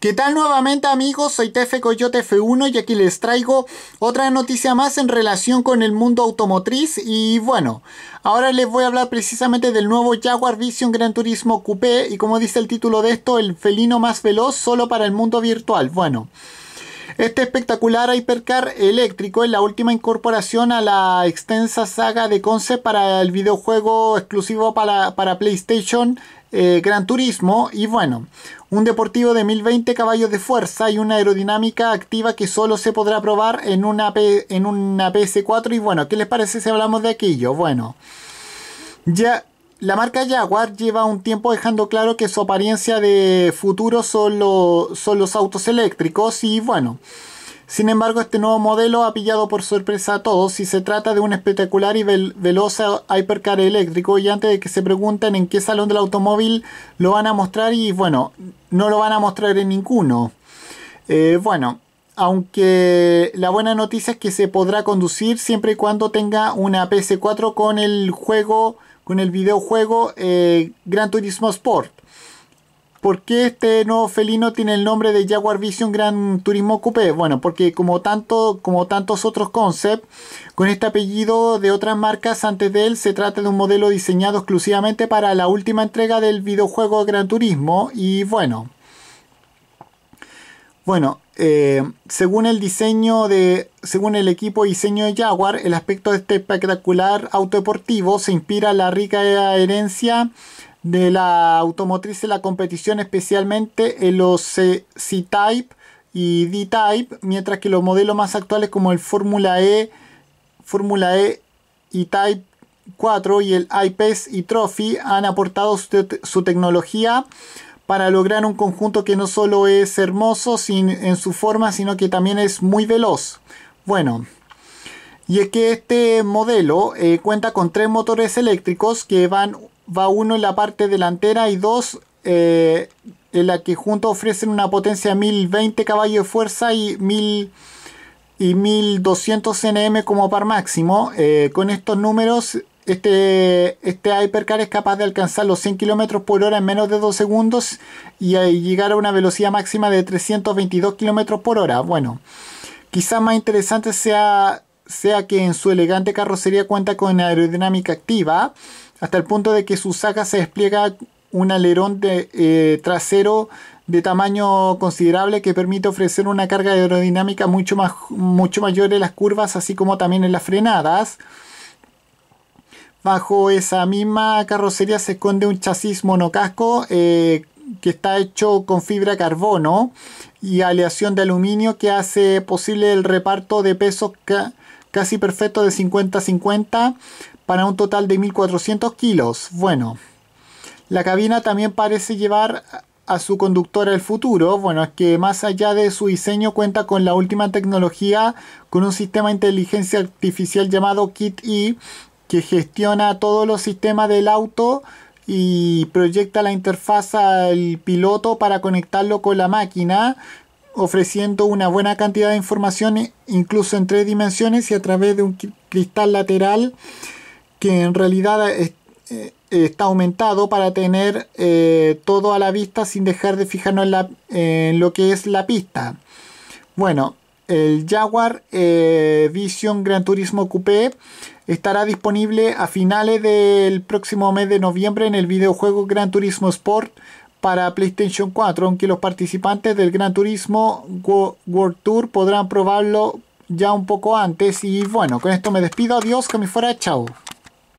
¿Qué tal nuevamente amigos? Soy Tefe Coyote F1 y aquí les traigo otra noticia más en relación con el mundo automotriz y bueno, ahora les voy a hablar precisamente del nuevo Jaguar Vision Gran Turismo Coupé y como dice el título de esto, el felino más veloz solo para el mundo virtual. Bueno, este espectacular hipercar eléctrico es la última incorporación a la extensa saga de concept para el videojuego exclusivo para, para PlayStation eh, Gran Turismo y bueno, un deportivo de 1020 caballos de fuerza y una aerodinámica activa que solo se podrá probar en una, en una PS4 y bueno, ¿qué les parece si hablamos de aquello? Bueno, ya... La marca Jaguar lleva un tiempo dejando claro que su apariencia de futuro son, son los autos eléctricos y bueno, sin embargo, este nuevo modelo ha pillado por sorpresa a todos y se trata de un espectacular y veloz hypercar eléctrico y antes de que se pregunten en qué salón del automóvil lo van a mostrar y bueno, no lo van a mostrar en ninguno. Eh, bueno, aunque la buena noticia es que se podrá conducir siempre y cuando tenga una PS4 con el juego, con el videojuego eh, Gran Turismo Sport. ¿Por qué este nuevo felino tiene el nombre de Jaguar Vision Gran Turismo Coupé? Bueno, porque como, tanto, como tantos otros concept, con este apellido de otras marcas antes de él, se trata de un modelo diseñado exclusivamente para la última entrega del videojuego Gran Turismo. Y bueno, bueno, eh, según el diseño de, según el equipo de diseño de Jaguar, el aspecto de este espectacular auto deportivo se inspira en la rica herencia de la automotriz de la competición, especialmente en los C-Type y D-Type, mientras que los modelos más actuales como el Fórmula E, Fórmula E y Type 4 y el IPES y Trophy han aportado su, tecnología para lograr un conjunto que no solo es hermoso en su forma, sino que también es muy veloz. Bueno, y es que este modelo eh, cuenta con tres motores eléctricos que van va uno en la parte delantera y dos eh, en la que juntos ofrecen una potencia de 1020 caballos de fuerza y 1000 y 1200 nm como par máximo. Eh, con estos números, este, este Hypercar es capaz de alcanzar los 100 km por hora en menos de 2 segundos y llegar a una velocidad máxima de 322 km por hora. Bueno, quizás más interesante sea, sea que en su elegante carrocería cuenta con aerodinámica activa hasta el punto de que su saca se despliega un alerón eh, trasero de tamaño considerable que permite ofrecer una carga aerodinámica mucho, más, mucho mayor en las curvas, así como también en las frenadas. Bajo esa misma carrocería se esconde un chasis monocasco eh, que está hecho con fibra carbono y aleación de aluminio que hace posible el reparto de pesos que casi perfecto de 50-50 para un total de 1400 kilos. Bueno, la cabina también parece llevar a su conductor el futuro. Bueno, es que más allá de su diseño cuenta con la última tecnología, con un sistema de inteligencia artificial llamado Kit E, que gestiona todos los sistemas del auto y proyecta la interfaz al piloto para conectarlo con la máquina ofreciendo una buena cantidad de información, incluso en tres dimensiones y a través de un cristal lateral que en realidad eh, está aumentado para tener eh, todo a la vista sin dejar de fijarnos en, en, lo que es la pista. Bueno, el Jaguar eh, Vision Gran Turismo Coupé estará disponible a finales del próximo mes de noviembre en el videojuego Gran Turismo Sport para PlayStation 4, aunque los participantes del Gran Turismo World Tour podrán probarlo ya un poco antes. Y bueno, con esto me despido. Adiós, que me fuera. Chao.